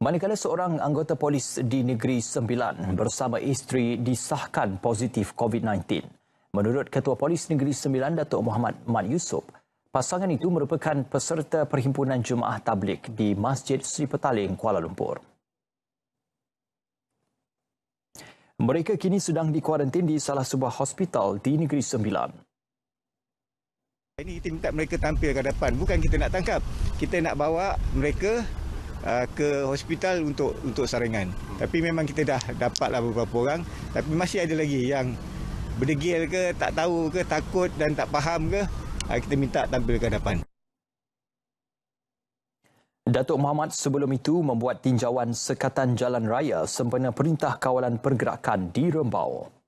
Manakala seorang anggota polis di Negeri Sembilan bersama isteri disahkan positif COVID-19. Menurut Ketua Polis Negeri Sembilan, Datuk Muhammad Mat Yusof, pasangan itu merupakan peserta Perhimpunan Jemaah Tablik di Masjid Sri Petaling, Kuala Lumpur. Mereka kini sedang dikuarantin di salah sebuah hospital di Negeri Sembilan. Ini kita minta mereka tampil ke depan. Bukan kita nak tangkap. Kita nak bawa mereka Uh, ke hospital untuk untuk saringan. Hmm. Tapi memang kita dah dapatlah beberapa orang tapi masih ada lagi yang berdegil ke tak tahu ke takut dan tak faham ke uh, kita minta tampil ke hadapan. Datuk Muhammad sebelum itu membuat tinjauan sekatan jalan raya sempena perintah kawalan pergerakan di Rembau.